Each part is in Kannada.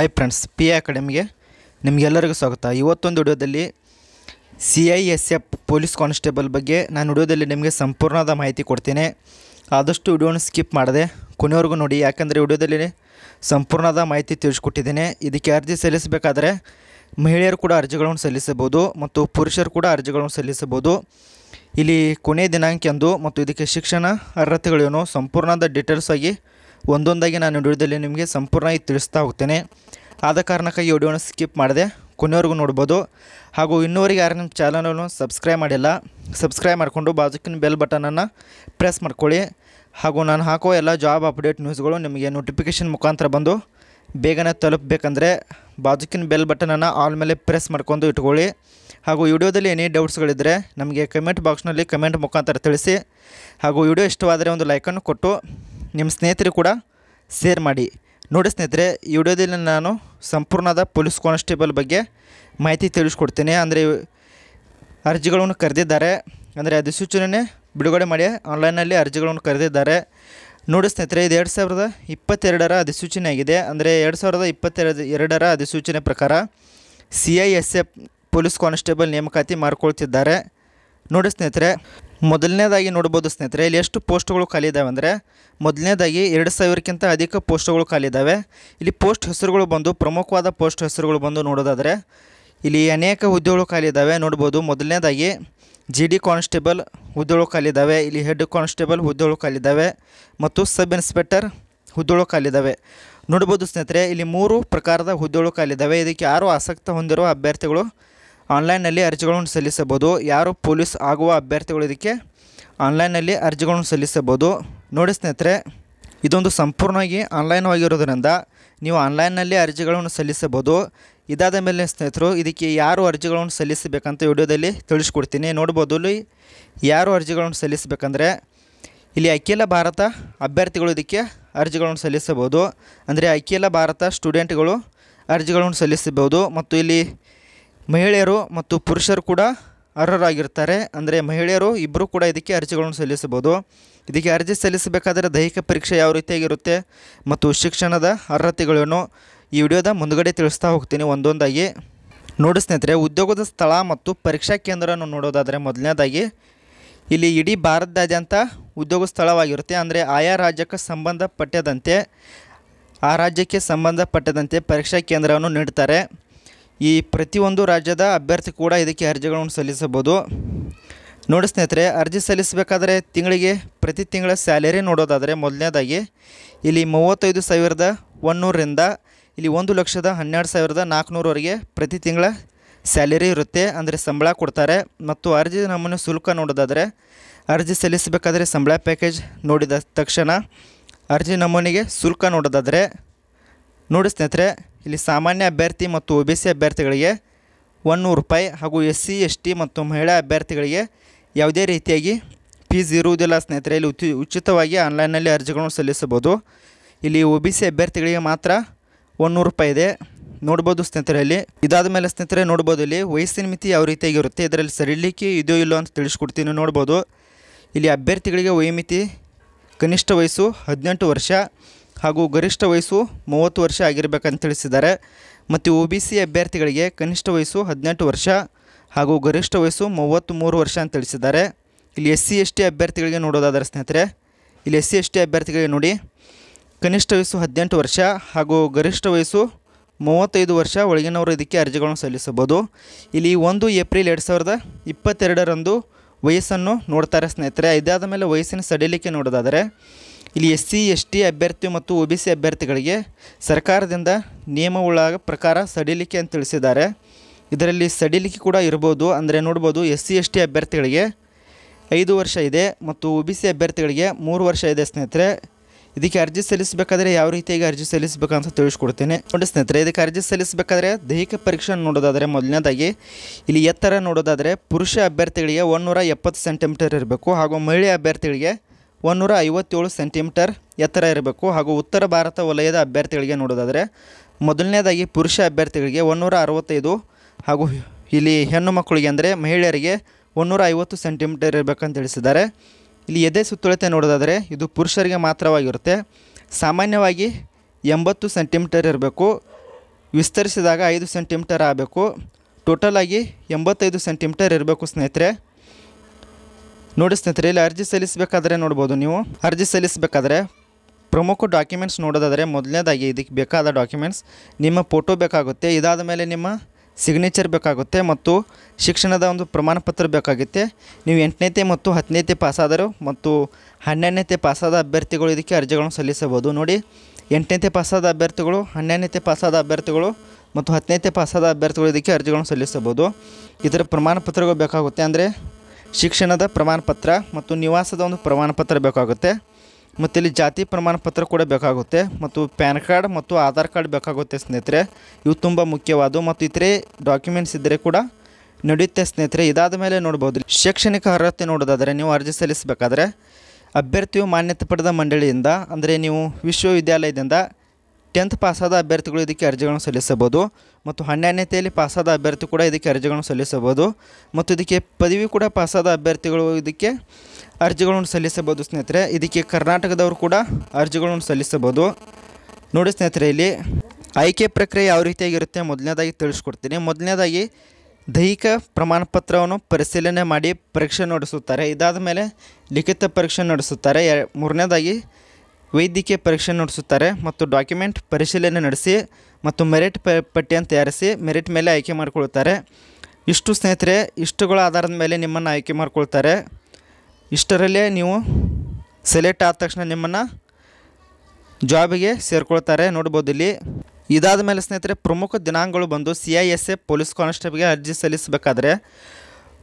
ಹೈ ಫ್ರೆಂಡ್ಸ್ ಪಿ ಎ ಅಕಾಡೆಮಿಗೆ ನಿಮಗೆಲ್ಲರಿಗೂ ಸ್ವಾಗತ ಇವತ್ತೊಂದು ವಿಡಿಯೋದಲ್ಲಿ C I S F police constable ಬಗ್ಗೆ ನಾನು ವಿಡಿಯೋದಲ್ಲಿ ನಿಮಗೆ ಸಂಪೂರ್ಣದ ಮಾಹಿತಿ ಕೊಡ್ತೇನೆ ಆದಷ್ಟು ವಿಡಿಯೋನ ಸ್ಕಿಪ್ ಮಾಡಿದೆ ಕೊನೆಯವರೆಗೂ ನೋಡಿ ಯಾಕಂದರೆ ವಿಡಿಯೋದಲ್ಲಿ ಸಂಪೂರ್ಣದ ಮಾಹಿತಿ ತಿಳಿಸ್ಕೊಟ್ಟಿದ್ದೇನೆ ಇದಕ್ಕೆ ಅರ್ಜಿ ಸಲ್ಲಿಸಬೇಕಾದ್ರೆ ಮಹಿಳೆಯರು ಕೂಡ ಅರ್ಜಿಗಳನ್ನು ಸಲ್ಲಿಸಬಹುದು ಮತ್ತು ಪುರುಷರು ಕೂಡ ಅರ್ಜಿಗಳನ್ನು ಸಲ್ಲಿಸಬಹುದು ಇಲ್ಲಿ ಕೊನೆಯ ದಿನಾಂಕ ಎಂದು ಮತ್ತು ಇದಕ್ಕೆ ಶಿಕ್ಷಣ ಅರ್ಹತೆಗಳೇನು ಸಂಪೂರ್ಣದ ಡೀಟೇಲ್ಸ್ ಆಗಿ ಒಂದೊಂದಾಗಿ ನಾನು ವಿಡಿಯೋದಲ್ಲಿ ನಿಮಗೆ ಸಂಪೂರ್ಣವಾಗಿ ತಿಳಿಸ್ತಾ ಹೋಗ್ತೇನೆ ಆದ ಕಾರಣಕ್ಕಾಗಿ ವಿಡಿಯೋನ ಸ್ಕಿಪ್ ಮಾಡಿದೆ ಕೊನೆಯವರೆಗೂ ನೋಡ್ಬೋದು ಹಾಗೂ ಇನ್ನೂವರೆಗೆ ಯಾರು ನಿಮ್ಮ ಚಾನಲನ್ನು ಸಬ್ಸ್ಕ್ರೈಬ್ ಮಾಡಿಲ್ಲ ಸಬ್ಸ್ಕ್ರೈಬ್ ಮಾಡಿಕೊಂಡು ಬಾಜುಕಿನ ಬೆಲ್ ಬಟನನ್ನು ಪ್ರೆಸ್ ಮಾಡ್ಕೊಳ್ಳಿ ಹಾಗೂ ನಾನು ಹಾಕೋ ಎಲ್ಲ ಜಾಬ್ ಅಪ್ಡೇಟ್ ನ್ಯೂಸ್ಗಳು ನಿಮಗೆ ನೋಟಿಫಿಕೇಷನ್ ಮುಖಾಂತರ ಬಂದು ಬೇಗನೆ ತಲುಪಬೇಕಂದ್ರೆ ಬಾಜುಕಿನ ಬೆಲ್ ಬಟನನ್ನು ಆಲ್ ಮೇಲೆ ಪ್ರೆಸ್ ಮಾಡ್ಕೊಂಡು ಇಟ್ಕೊಳ್ಳಿ ಹಾಗೂ ವಿಡಿಯೋದಲ್ಲಿ ಏನೇ ಡೌಟ್ಸ್ಗಳಿದ್ದರೆ ನಮಗೆ ಕಮೆಂಟ್ ಬಾಕ್ಸ್ನಲ್ಲಿ ಕಮೆಂಟ್ ಮುಖಾಂತರ ತಿಳಿಸಿ ಹಾಗೂ ವಿಡಿಯೋ ಇಷ್ಟವಾದರೆ ಒಂದು ಲೈಕನ್ನು ಕೊಟ್ಟು ನಿಮ್ಮ ಸ್ನೇಹಿತರು ಕೂಡ ಶೇರ್ ಮಾಡಿ ನೋಡಿ ಸ್ನೇಹಿತರೆ ಈ ವಿಡಿಯೋದಲ್ಲಿ ನಾನು ಸಂಪೂರ್ಣದ ಪೊಲೀಸ್ ಕಾನ್ಸ್ಟೇಬಲ್ ಬಗ್ಗೆ ಮಾಹಿತಿ ತಿಳಿಸ್ಕೊಡ್ತೇನೆ ಅಂದರೆ ಅರ್ಜಿಗಳನ್ನು ಕರೆದಿದ್ದಾರೆ ಅಂದರೆ ಅಧಿಸೂಚನೆ ಬಿಡುಗಡೆ ಮಾಡಿ ಆನ್ಲೈನಲ್ಲಿ ಅರ್ಜಿಗಳನ್ನು ಕರೆದಿದ್ದಾರೆ ನೋಡಿ ಸ್ನೇಹಿತರೆ ಇದು ಎರಡು ಸಾವಿರದ ಇಪ್ಪತ್ತೆರಡರ ಅಧಿಸೂಚನೆ ಆಗಿದೆ ಅಂದರೆ ಎರಡು ಸಾವಿರದ ಇಪ್ಪತ್ತೆರಡು ಎರಡರ ಅಧಿಸೂಚನೆ ಪ್ರಕಾರ C I S F police constable ನೇಮಕಾತಿ ಮಾಡ್ಕೊಳ್ತಿದ್ದಾರೆ ನೋಡಿ ಸ್ನೇಹಿತರೆ ಮೊದಲನೇದಾಗಿ ನೋಡ್ಬೋದು ಸ್ನೇಹಿತರೆ ಇಲ್ಲಿ ಎಷ್ಟು ಪೋಸ್ಟ್ಗಳು ಖಾಲಿ ಇದ್ದಾವೆ ಅಂದರೆ ಮೊದಲನೇದಾಗಿ ಎರಡು ಸಾವಿರಕ್ಕಿಂತ ಅಧಿಕ ಪೋಸ್ಟ್ಗಳು ಖಾಲಿ ಇದ್ದಾವೆ ಇಲ್ಲಿ ಪೋಸ್ಟ್ ಹೆಸರುಗಳು ಬಂದು ಪ್ರಮುಖವಾದ ಪೋಸ್ಟ್ ಹೆಸರುಗಳು ಬಂದು ನೋಡೋದಾದರೆ ಇಲ್ಲಿ ಅನೇಕ ಹುದ್ದೆಗಳು ಖಾಲಿ ಇದ್ದಾವೆ ನೋಡ್ಬೋದು ಮೊದಲನೇದಾಗಿ ಜಿ ಡಿ ಕಾನ್ಸ್ಟೇಬಲ್ ಹುದ್ದೆಗಳು ಇದ್ದಾವೆ ಇಲ್ಲಿ ಹೆಡ್ ಕಾನ್ಸ್ಟೇಬಲ್ ಹುದ್ದೆಗಳು ಇದ್ದಾವೆ ಮತ್ತು ಸಬ್ ಇನ್ಸ್ಪೆಕ್ಟರ್ ಹುದ್ದೆಗಳು ಖಾಲಿದಾವೆ ನೋಡ್ಬೋದು ಸ್ನೇಹಿತರೆ ಇಲ್ಲಿ ಮೂರು ಪ್ರಕಾರದ ಹುದ್ದೆಗಳು ಇದ್ದಾವೆ ಇದಕ್ಕೆ ಯಾರು ಆಸಕ್ತ ಹೊಂದಿರುವ ಅಭ್ಯರ್ಥಿಗಳು ಆನ್ಲೈನ್ನಲ್ಲಿ ಅರ್ಜಿಗಳನ್ನು ಸಲ್ಲಿಸಬಹುದು ಯಾರು ಪೊಲೀಸ್ ಆಗುವ ಅಭ್ಯರ್ಥಿಗಳು ಇದಕ್ಕೆ ಆನ್ಲೈನಲ್ಲಿ ಅರ್ಜಿಗಳನ್ನು ಸಲ್ಲಿಸಬಹುದು ನೋಡಿ ಸ್ನೇಹಿತರೆ ಇದೊಂದು ಸಂಪೂರ್ಣವಾಗಿ ಆನ್ಲೈನ್ ನೀವು ಆನ್ಲೈನ್ನಲ್ಲಿ ಅರ್ಜಿಗಳನ್ನು ಸಲ್ಲಿಸಬಹುದು ಇದಾದ ಮೇಲೆ ಸ್ನೇಹಿತರು ಇದಕ್ಕೆ ಯಾರು ಅರ್ಜಿಗಳನ್ನು ಸಲ್ಲಿಸಬೇಕಂತ ವಿಡಿಯೋದಲ್ಲಿ ತಿಳಿಸ್ಕೊಡ್ತೀನಿ ನೋಡ್ಬೋದು ಯಾರು ಅರ್ಜಿಗಳನ್ನು ಸಲ್ಲಿಸಬೇಕಂದ್ರೆ ಇಲ್ಲಿ ಅಖಿಲ ಭಾರತ ಅಭ್ಯರ್ಥಿಗಳು ಇದಕ್ಕೆ ಅರ್ಜಿಗಳನ್ನು ಸಲ್ಲಿಸಬಹುದು ಅಂದರೆ ಅಖಿಲ ಭಾರತ ಸ್ಟೂಡೆಂಟ್ಗಳು ಅರ್ಜಿಗಳನ್ನು ಸಲ್ಲಿಸಬಹುದು ಮತ್ತು ಇಲ್ಲಿ ಮಹಿಳೆಯರು ಮತ್ತು ಪುರುಷರು ಕೂಡ ಅರ್ಹರಾಗಿರ್ತಾರೆ ಅಂದರೆ ಮಹಿಳೆಯರು ಇಬ್ಬರೂ ಕೂಡ ಇದಕ್ಕೆ ಅರ್ಜಿಗಳನ್ನು ಸಲ್ಲಿಸಬಹುದು ಇದಕ್ಕೆ ಅರ್ಜಿ ಸಲ್ಲಿಸಬೇಕಾದರೆ ದೈಹಿಕ ಪರೀಕ್ಷೆ ಯಾವ ರೀತಿಯಾಗಿರುತ್ತೆ ಮತ್ತು ಶಿಕ್ಷಣದ ಅರ್ಹತೆಗಳೇನು ಈ ವಿಡಿಯೋದ ಮುಂದುಗಡೆ ತಿಳಿಸ್ತಾ ಹೋಗ್ತೀನಿ ಒಂದೊಂದಾಗಿ ನೋಡಿ ಸ್ನೇಹಿತರೆ ಉದ್ಯೋಗದ ಸ್ಥಳ ಮತ್ತು ಪರೀಕ್ಷಾ ಕೇಂದ್ರವನ್ನು ನೋಡೋದಾದರೆ ಮೊದಲನೇದಾಗಿ ಇಲ್ಲಿ ಇಡೀ ಭಾರತದಾದ್ಯಂತ ಉದ್ಯೋಗ ಸ್ಥಳವಾಗಿರುತ್ತೆ ಅಂದರೆ ಆಯಾ ರಾಜ್ಯಕ್ಕೆ ಸಂಬಂಧಪಟ್ಟದಂತೆ ಆ ರಾಜ್ಯಕ್ಕೆ ಸಂಬಂಧಪಟ್ಟದಂತೆ ಪರೀಕ್ಷಾ ಕೇಂದ್ರವನ್ನು ನೀಡ್ತಾರೆ ಈ ಪ್ರತಿಯೊಂದು ರಾಜ್ಯದ ಅಭ್ಯರ್ಥಿ ಕೂಡ ಇದಕ್ಕೆ ಅರ್ಜಿಗಳನ್ನು ಸಲ್ಲಿಸಬಹುದು ನೋಡಿ ಸ್ನೇಹಿತರೆ ಅರ್ಜಿ ಸಲ್ಲಿಸಬೇಕಾದ್ರೆ ತಿಂಗಳಿಗೆ ಪ್ರತಿ ತಿಂಗಳ ಸ್ಯಾಲರಿ ನೋಡೋದಾದರೆ ಮೊದಲನೇದಾಗಿ ಇಲ್ಲಿ ಮೂವತ್ತೈದು ಸಾವಿರದ ಒನ್ನೂರರಿಂದ ಇಲ್ಲಿ ಒಂದು ಲಕ್ಷದ ಹನ್ನೆರಡು ಸಾವಿರದ ನಾಲ್ಕುನೂರವರೆಗೆ ಪ್ರತಿ ತಿಂಗಳ ಸ್ಯಾಲರಿ ಇರುತ್ತೆ ಅಂದರೆ ಸಂಬಳ ಕೊಡ್ತಾರೆ ಮತ್ತು ಅರ್ಜಿ ನಮೂನೆ ಶುಲ್ಕ ನೋಡೋದಾದರೆ ಅರ್ಜಿ ಸಲ್ಲಿಸಬೇಕಾದ್ರೆ ಸಂಬಳ ಪ್ಯಾಕೇಜ್ ನೋಡಿದ ತಕ್ಷಣ ಅರ್ಜಿ ನಮೂನೆಗೆ ಶುಲ್ಕ ನೋಡೋದಾದರೆ ನೋಡಿ ಸ್ನೇಹಿತರೆ ಇಲ್ಲಿ ಸಾಮಾನ್ಯ ಅಭ್ಯರ್ಥಿ ಮತ್ತು ಒ ಬಿ ಸಿ ಅಭ್ಯರ್ಥಿಗಳಿಗೆ ಒನ್ನೂರು ರೂಪಾಯಿ ಹಾಗೂ ಎಸ್ ಸಿ ಎಸ್ ಟಿ ಮತ್ತು ಮಹಿಳಾ ಅಭ್ಯರ್ಥಿಗಳಿಗೆ ಯಾವುದೇ ರೀತಿಯಾಗಿ ಫೀಸ್ ಇರುವುದಿಲ್ಲ ಸ್ನೇಹಿತರೆ ಇಲ್ಲಿ ಉಚಿ ಉಚಿತವಾಗಿ ಆನ್ಲೈನ್ನಲ್ಲಿ ಅರ್ಜಿಗಳನ್ನು ಸಲ್ಲಿಸಬಹುದು ಇಲ್ಲಿ ಒ ಬಿ ಸಿ ಅಭ್ಯರ್ಥಿಗಳಿಗೆ ಮಾತ್ರ ಒನ್ನೂರು ರೂಪಾಯಿ ಇದೆ ನೋಡ್ಬೋದು ಸ್ನೇಹಿತರಲ್ಲಿ ಇಲ್ಲಿ ಇದಾದ ಮೇಲೆ ಸ್ನೇಹಿತರೆ ನೋಡ್ಬೋದು ಇಲ್ಲಿ ವಯಸ್ಸಿನ ಮಿತಿ ಯಾವ ರೀತಿಯಾಗಿರುತ್ತೆ ಇದರಲ್ಲಿ ಸರಿಲಿಕ್ಕೆ ಇದೆಯೋ ಇಲ್ಲೋ ಅಂತ ತಿಳಿಸ್ಕೊಡ್ತೀನಿ ನೋಡ್ಬೋದು ಇಲ್ಲಿ ಅಭ್ಯರ್ಥಿಗಳಿಗೆ ವಯೋಮಿತಿ ಕನಿಷ್ಠ ವಯಸ್ಸು ಹದಿನೆಂಟು ವರ್ಷ ಹಾಗೂ ಗರಿಷ್ಠ ವಯಸ್ಸು ಮೂವತ್ತು ವರ್ಷ ಆಗಿರಬೇಕಂತ ತಿಳಿಸಿದ್ದಾರೆ ಮತ್ತು ಒ ಬಿ ಸಿ ಅಭ್ಯರ್ಥಿಗಳಿಗೆ ಕನಿಷ್ಠ ವಯಸ್ಸು ಹದಿನೆಂಟು ವರ್ಷ ಹಾಗೂ ಗರಿಷ್ಠ ವಯಸ್ಸು ಮೂವತ್ತ್ಮೂರು ವರ್ಷ ಅಂತ ತಿಳಿಸಿದ್ದಾರೆ ಇಲ್ಲಿ ಎಸ್ ಸಿ ಎಸ್ ಟಿ ಅಭ್ಯರ್ಥಿಗಳಿಗೆ ನೋಡೋದಾದರೆ ಸ್ನೇಹಿತರೆ ಇಲ್ಲಿ ಎಸ್ ಸಿ ಎಸ್ ಟಿ ಅಭ್ಯರ್ಥಿಗಳಿಗೆ ನೋಡಿ ಕನಿಷ್ಠ ವಯಸ್ಸು ಹದಿನೆಂಟು ವರ್ಷ ಹಾಗೂ ಗರಿಷ್ಠ ವಯಸ್ಸು ಮೂವತ್ತೈದು ವರ್ಷ ಒಳಗಿನವರು ಇದಕ್ಕೆ ಅರ್ಜಿಗಳನ್ನು ಸಲ್ಲಿಸಬಹುದು ಇಲ್ಲಿ ಒಂದು ಏಪ್ರಿಲ್ ಎರಡು ಸಾವಿರದ ಇಪ್ಪತ್ತೆರಡರಂದು ವಯಸ್ಸನ್ನು ನೋಡ್ತಾರೆ ಸ್ನೇಹಿತರೆ ಇದಾದ ಮೇಲೆ ವಯಸ್ಸಿನ ಸಡಿಲಿಕೆ ನೋಡೋದಾದರೆ ಇಲ್ಲಿ ಎಸ್ ಸಿ ಎಸ್ ಟಿ ಅಭ್ಯರ್ಥಿ ಮತ್ತು ಒ ಬಿ ಸಿ ಅಭ್ಯರ್ಥಿಗಳಿಗೆ ಸರ್ಕಾರದಿಂದ ಉಳ್ಳಾಗ ಪ್ರಕಾರ ಸಡಿಲಿಕೆ ಅಂತ ತಿಳಿಸಿದ್ದಾರೆ ಇದರಲ್ಲಿ ಸಡಿಲಿಕೆ ಕೂಡ ಇರ್ಬೋದು ಅಂದರೆ ನೋಡ್ಬೋದು ಎಸ್ ಸಿ ಎಸ್ ಟಿ ಅಭ್ಯರ್ಥಿಗಳಿಗೆ ಐದು ವರ್ಷ ಇದೆ ಮತ್ತು ಒ ಬಿ ಸಿ ಅಭ್ಯರ್ಥಿಗಳಿಗೆ ಮೂರು ವರ್ಷ ಇದೆ ಸ್ನೇಹಿತರೆ ಇದಕ್ಕೆ ಅರ್ಜಿ ಸಲ್ಲಿಸಬೇಕಾದ್ರೆ ಯಾವ ರೀತಿಯಾಗಿ ಅರ್ಜಿ ಸಲ್ಲಿಸಬೇಕಂತ ತಿಳಿಸ್ಕೊಡ್ತೀನಿ ನೋಡಿ ಸ್ನೇಹಿತರೆ ಇದಕ್ಕೆ ಅರ್ಜಿ ಸಲ್ಲಿಸಬೇಕಾದ್ರೆ ದೈಹಿಕ ಪರೀಕ್ಷೆ ನೋಡೋದಾದರೆ ಮೊದಲನೇದಾಗಿ ಇಲ್ಲಿ ಎತ್ತರ ನೋಡೋದಾದರೆ ಪುರುಷ ಅಭ್ಯರ್ಥಿಗಳಿಗೆ ಒನ್ನೂರ ಎಪ್ಪತ್ತು ಸೆಂಟಿಮೀಟರ್ ಇರಬೇಕು ಹಾಗೂ ಮಹಿಳೆ ಅಭ್ಯರ್ಥಿಗಳಿಗೆ ಒಂದೂರ ಐವತ್ತೇಳು ಸೆಂಟಿಮೀಟರ್ ಎತ್ತರ ಇರಬೇಕು ಹಾಗೂ ಉತ್ತರ ಭಾರತ ವಲಯದ ಅಭ್ಯರ್ಥಿಗಳಿಗೆ ನೋಡೋದಾದರೆ ಮೊದಲನೇದಾಗಿ ಪುರುಷ ಅಭ್ಯರ್ಥಿಗಳಿಗೆ ಒಂದೂರ ಅರವತ್ತೈದು ಹಾಗೂ ಇಲ್ಲಿ ಹೆಣ್ಣು ಮಕ್ಕಳಿಗೆ ಅಂದರೆ ಮಹಿಳೆಯರಿಗೆ ಒಂದೂರ ಐವತ್ತು ಸೆಂಟಿಮೀಟರ್ ಇರಬೇಕಂತ ತಿಳಿಸಿದ್ದಾರೆ ಇಲ್ಲಿ ಎದೆ ಸುತ್ತಳತೆ ನೋಡೋದಾದರೆ ಇದು ಪುರುಷರಿಗೆ ಮಾತ್ರವಾಗಿರುತ್ತೆ ಸಾಮಾನ್ಯವಾಗಿ ಎಂಬತ್ತು ಸೆಂಟಿಮೀಟರ್ ಇರಬೇಕು ವಿಸ್ತರಿಸಿದಾಗ ಐದು ಸೆಂಟಿಮೀಟರ್ ಆಗಬೇಕು ಟೋಟಲಾಗಿ ಎಂಬತ್ತೈದು ಸೆಂಟಿಮೀಟರ್ ಇರಬೇಕು ಸ್ನೇಹಿತರೆ ನೋಡಿ ಸ್ನೇಹಿತರೆ ಇಲ್ಲಿ ಅರ್ಜಿ ಸಲ್ಲಿಸಬೇಕಾದ್ರೆ ನೋಡ್ಬೋದು ನೀವು ಅರ್ಜಿ ಸಲ್ಲಿಸಬೇಕಾದ್ರೆ ಪ್ರಮುಖ ಡಾಕ್ಯುಮೆಂಟ್ಸ್ ನೋಡೋದಾದರೆ ಮೊದಲನೇದಾಗಿ ಇದಕ್ಕೆ ಬೇಕಾದ ಡಾಕ್ಯುಮೆಂಟ್ಸ್ ನಿಮ್ಮ ಫೋಟೋ ಬೇಕಾಗುತ್ತೆ ಇದಾದ ಮೇಲೆ ನಿಮ್ಮ ಸಿಗ್ನೇಚರ್ ಬೇಕಾಗುತ್ತೆ ಮತ್ತು ಶಿಕ್ಷಣದ ಒಂದು ಪ್ರಮಾಣ ಪತ್ರ ಬೇಕಾಗುತ್ತೆ ನೀವು ಎಂಟನೇತೆ ಮತ್ತು ಹತ್ತನೇತೆ ಪಾಸಾದರು ಮತ್ತು ಹನ್ನೆರಡನೇತೆ ಪಾಸಾದ ಅಭ್ಯರ್ಥಿಗಳು ಇದಕ್ಕೆ ಅರ್ಜಿಗಳನ್ನು ಸಲ್ಲಿಸಬಹುದು ನೋಡಿ ಎಂಟನೇತೆ ಪಾಸಾದ ಅಭ್ಯರ್ಥಿಗಳು ಹನ್ನೆರಡನೇತೆ ಪಾಸಾದ ಅಭ್ಯರ್ಥಿಗಳು ಮತ್ತು ಹತ್ತನೇತೆ ಪಾಸಾದ ಅಭ್ಯರ್ಥಿಗಳು ಇದಕ್ಕೆ ಅರ್ಜಿಗಳನ್ನು ಸಲ್ಲಿಸಬಹುದು ಇದರ ಪ್ರಮಾಣಪತ್ರಗಳು ಬೇಕಾಗುತ್ತೆ ಅಂದರೆ ಶಿಕ್ಷಣದ ಪ್ರಮಾಣಪತ್ರ ಮತ್ತು ನಿವಾಸದ ಒಂದು ಪ್ರಮಾಣಪತ್ರ ಬೇಕಾಗುತ್ತೆ ಮತ್ತು ಇಲ್ಲಿ ಜಾತಿ ಪ್ರಮಾಣಪತ್ರ ಕೂಡ ಬೇಕಾಗುತ್ತೆ ಮತ್ತು ಪ್ಯಾನ್ ಕಾರ್ಡ್ ಮತ್ತು ಆಧಾರ್ ಕಾರ್ಡ್ ಬೇಕಾಗುತ್ತೆ ಸ್ನೇಹಿತರೆ ಇವು ತುಂಬ ಮುಖ್ಯವಾದವು ಮತ್ತು ಇತರೆ ಡಾಕ್ಯುಮೆಂಟ್ಸ್ ಇದ್ದರೆ ಕೂಡ ನಡೆಯುತ್ತೆ ಸ್ನೇಹಿತರೆ ಇದಾದ ಮೇಲೆ ನೋಡ್ಬೋದು ಶೈಕ್ಷಣಿಕ ಅರ್ಹತೆ ನೋಡೋದಾದರೆ ನೀವು ಅರ್ಜಿ ಸಲ್ಲಿಸಬೇಕಾದ್ರೆ ಅಭ್ಯರ್ಥಿಯು ಮಾನ್ಯತೆ ಪಡೆದ ಮಂಡಳಿಯಿಂದ ಅಂದರೆ ನೀವು ವಿಶ್ವವಿದ್ಯಾಲಯದಿಂದ ಟೆಂತ್ ಪಾಸಾದ ಅಭ್ಯರ್ಥಿಗಳು ಇದಕ್ಕೆ ಅರ್ಜಿಗಳನ್ನು ಸಲ್ಲಿಸಬಹುದು ಮತ್ತು ಹನ್ನೆರಡನೇತೆಯಲ್ಲಿ ಪಾಸಾದ ಅಭ್ಯರ್ಥಿ ಕೂಡ ಇದಕ್ಕೆ ಅರ್ಜಿಗಳನ್ನು ಸಲ್ಲಿಸಬಹುದು ಮತ್ತು ಇದಕ್ಕೆ ಪದವಿ ಕೂಡ ಪಾಸಾದ ಅಭ್ಯರ್ಥಿಗಳು ಇದಕ್ಕೆ ಅರ್ಜಿಗಳನ್ನು ಸಲ್ಲಿಸಬಹುದು ಸ್ನೇಹಿತರೆ ಇದಕ್ಕೆ ಕರ್ನಾಟಕದವರು ಕೂಡ ಅರ್ಜಿಗಳನ್ನು ಸಲ್ಲಿಸಬಹುದು ನೋಡಿ ಸ್ನೇಹಿತರೆ ಇಲ್ಲಿ ಆಯ್ಕೆ ಪ್ರಕ್ರಿಯೆ ಯಾವ ರೀತಿಯಾಗಿರುತ್ತೆ ಮೊದಲನೇದಾಗಿ ತಿಳಿಸ್ಕೊಡ್ತೀನಿ ಮೊದಲನೇದಾಗಿ ದೈಹಿಕ ಪ್ರಮಾಣ ಪತ್ರವನ್ನು ಪರಿಶೀಲನೆ ಮಾಡಿ ಪರೀಕ್ಷೆ ನಡೆಸುತ್ತಾರೆ ಇದಾದ ಮೇಲೆ ಲಿಖಿತ ಪರೀಕ್ಷೆ ನಡೆಸುತ್ತಾರೆ ಮೂರನೇದಾಗಿ ವೈದ್ಯಕೀಯ ಪರೀಕ್ಷೆ ನಡೆಸುತ್ತಾರೆ ಮತ್ತು ಡಾಕ್ಯುಮೆಂಟ್ ಪರಿಶೀಲನೆ ನಡೆಸಿ ಮತ್ತು ಮೆರಿಟ್ ಪ ಪಟ್ಟಿಯನ್ನು ತಯಾರಿಸಿ ಮೆರಿಟ್ ಮೇಲೆ ಆಯ್ಕೆ ಮಾಡಿಕೊಳ್ತಾರೆ ಇಷ್ಟು ಸ್ನೇಹಿತರೆ ಇಷ್ಟುಗಳ ಆಧಾರದ ಮೇಲೆ ನಿಮ್ಮನ್ನು ಆಯ್ಕೆ ಮಾಡಿಕೊಳ್ತಾರೆ ಇಷ್ಟರಲ್ಲೇ ನೀವು ಸೆಲೆಕ್ಟ್ ಆದ ತಕ್ಷಣ ನಿಮ್ಮನ್ನು ಜಾಬಿಗೆ ಸೇರಿಕೊಳ್ತಾರೆ ನೋಡ್ಬೋದು ಇಲ್ಲಿ ಇದಾದ ಮೇಲೆ ಸ್ನೇಹಿತರೆ ಪ್ರಮುಖ ದಿನಾಂಕಗಳು ಬಂದು C I S A police ಕಾನ್ಸ್ಟೇಬಲ್ಗೆ ಅರ್ಜಿ ಸಲ್ಲಿಸಬೇಕಾದ್ರೆ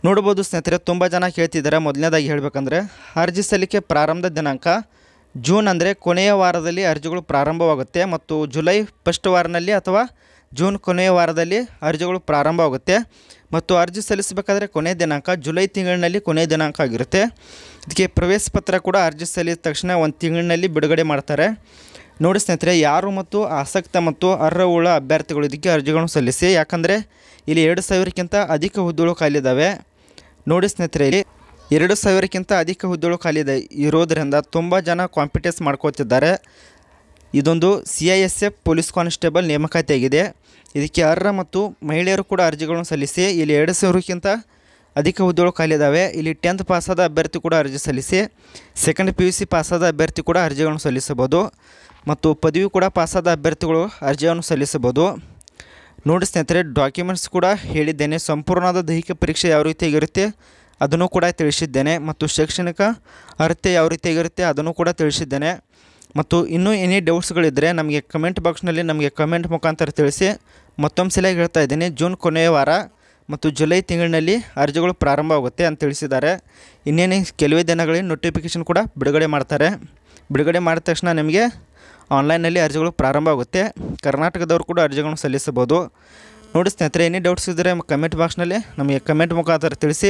ನೋಡ್ಬೋದು ಸ್ನೇಹಿತರೆ ತುಂಬ ಜನ ಕೇಳ್ತಿದ್ದಾರೆ ಮೊದಲನೇದಾಗಿ ಹೇಳಬೇಕಂದ್ರೆ ಅರ್ಜಿ ಸಲ್ಲಿಕೆ ಪ್ರಾರಂಭದ ದಿನಾಂಕ ಜೂನ್ ಅಂದರೆ ಕೊನೆಯ ವಾರದಲ್ಲಿ ಅರ್ಜಿಗಳು ಪ್ರಾರಂಭವಾಗುತ್ತೆ ಮತ್ತು ಜುಲೈ ಫಸ್ಟ್ ವಾರದಲ್ಲಿ ಅಥವಾ ಜೂನ್ ಕೊನೆಯ ವಾರದಲ್ಲಿ ಅರ್ಜಿಗಳು ಪ್ರಾರಂಭವಾಗುತ್ತೆ ಮತ್ತು ಅರ್ಜಿ ಸಲ್ಲಿಸಬೇಕಾದ್ರೆ ಕೊನೆಯ ದಿನಾಂಕ ಜುಲೈ ತಿಂಗಳಿನಲ್ಲಿ ಕೊನೆಯ ದಿನಾಂಕ ಆಗಿರುತ್ತೆ ಇದಕ್ಕೆ ಪ್ರವೇಶ ಪತ್ರ ಕೂಡ ಅರ್ಜಿ ಸಲ್ಲಿಸಿದ ತಕ್ಷಣ ಒಂದು ತಿಂಗಳಿನಲ್ಲಿ ಬಿಡುಗಡೆ ಮಾಡ್ತಾರೆ ನೋಡಿ ಸ್ನೇಹಿತರೆ ಯಾರು ಮತ್ತು ಆಸಕ್ತ ಮತ್ತು ಅರ್ಹವುಳ್ಳ ಅಭ್ಯರ್ಥಿಗಳು ಇದಕ್ಕೆ ಅರ್ಜಿಗಳನ್ನು ಸಲ್ಲಿಸಿ ಯಾಕಂದರೆ ಇಲ್ಲಿ ಎರಡು ಸಾವಿರಕ್ಕಿಂತ ಅಧಿಕ ಹುದ್ದೆಗಳು ಖಾಲಿದ್ದಾವೆ ನೋಡಿ ಸ್ನೇಹಿತರೆ ಇಲ್ಲಿ ಎರಡು ಸಾವಿರಕ್ಕಿಂತ ಅಧಿಕ ಹುದ್ದೆಗಳು ಖಾಲಿ ಇದೆ ಇರೋದರಿಂದ ತುಂಬ ಜನ ಕಾಂಪಿಟೇನ್ಸ್ ಮಾಡ್ಕೋತಿದ್ದಾರೆ ಇದೊಂದು C I S F police constable ನೇಮಕಾತಿಯಾಗಿದೆ ಇದಕ್ಕೆ ಅರ್ಹ ಮತ್ತು ಮಹಿಳೆಯರು ಕೂಡ ಅರ್ಜಿಗಳನ್ನು ಸಲ್ಲಿಸಿ ಇಲ್ಲಿ ಎರಡು ಸಾವಿರಕ್ಕಿಂತ ಅಧಿಕ ಹುದ್ದೆಗಳು ಖಾಲಿ ಇದ್ದಾವೆ ಇಲ್ಲಿ ಟೆಂತ್ ಪಾಸಾದ ಅಭ್ಯರ್ಥಿ ಕೂಡ ಅರ್ಜಿ ಸಲ್ಲಿಸಿ ಸೆಕೆಂಡ್ ಪಿ ಯು ಸಿ ಪಾಸಾದ ಅಭ್ಯರ್ಥಿ ಕೂಡ ಅರ್ಜಿಗಳನ್ನು ಸಲ್ಲಿಸಬಹುದು ಮತ್ತು ಪದವಿ ಕೂಡ ಪಾಸಾದ ಅಭ್ಯರ್ಥಿಗಳು ಅರ್ಜಿಯನ್ನು ಸಲ್ಲಿಸಬಹುದು ನೋಡಿ ಸ್ನೇಹಿತರೆ ಡಾಕ್ಯುಮೆಂಟ್ಸ್ ಕೂಡ ಹೇಳಿದ್ದೇನೆ ಸಂಪೂರ್ಣವಾದ ದೈಹಿಕ ಪರೀಕ್ಷೆ ಯಾವ ರೀತಿಯಾಗಿರುತ್ತೆ ಅದನ್ನು ಕೂಡ ತಿಳಿಸಿದ್ದೇನೆ ಮತ್ತು ಶೈಕ್ಷಣಿಕ ಅರ್ಹತೆ ಯಾವ ರೀತಿಯಾಗಿರುತ್ತೆ ಅದನ್ನು ಕೂಡ ತಿಳಿಸಿದ್ದೇನೆ ಮತ್ತು ಇನ್ನೂ ಏನೇ ಡೌಟ್ಸ್ಗಳಿದ್ದರೆ ನಮಗೆ ಕಮೆಂಟ್ ಬಾಕ್ಸ್ನಲ್ಲಿ ನಮಗೆ ಕಮೆಂಟ್ ಮುಖಾಂತರ ತಿಳಿಸಿ ಮತ್ತೊಂದು ಸಲ ಹೇಳ್ತಾ ಇದ್ದೀನಿ ಜೂನ್ ಕೊನೆಯ ವಾರ ಮತ್ತು ಜುಲೈ ತಿಂಗಳಿನಲ್ಲಿ ಅರ್ಜಿಗಳು ಪ್ರಾರಂಭವಾಗುತ್ತೆ ಅಂತ ತಿಳಿಸಿದ್ದಾರೆ ಇನ್ನೇನು ಕೆಲವೇ ದಿನಗಳಲ್ಲಿ ನೋಟಿಫಿಕೇಷನ್ ಕೂಡ ಬಿಡುಗಡೆ ಮಾಡ್ತಾರೆ ಬಿಡುಗಡೆ ಮಾಡಿದ ತಕ್ಷಣ ನಿಮಗೆ ಆನ್ಲೈನಲ್ಲಿ ಅರ್ಜಿಗಳು ಪ್ರಾರಂಭ ಆಗುತ್ತೆ ಕರ್ನಾಟಕದವರು ಕೂಡ ಅರ್ಜಿಗಳನ್ನು ಸಲ್ಲಿಸಬಹುದು ನೋಡಿ ಸ್ನೇಹಿತರೆ ಏನೇ ಡೌಟ್ಸ್ ಇದ್ದರೆ ಕಮೆಂಟ್ ಬಾಕ್ಸ್ನಲ್ಲಿ ನಮಗೆ ಕಮೆಂಟ್ ಮುಖಾಂತರ ತಿಳಿಸಿ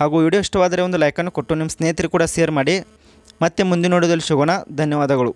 ಹಾಗೂ ವಿಡಿಯೋ ಇಷ್ಟವಾದರೆ ಒಂದು ಲೈಕನ್ನು ಕೊಟ್ಟು ನಿಮ್ಮ ಸ್ನೇಹಿತರು ಕೂಡ ಶೇರ್ ಮಾಡಿ ಮತ್ತೆ ಮುಂದಿನ ನೋಡೋದಲ್ಲಿ ಸಿಗೋಣ ಧನ್ಯವಾದಗಳು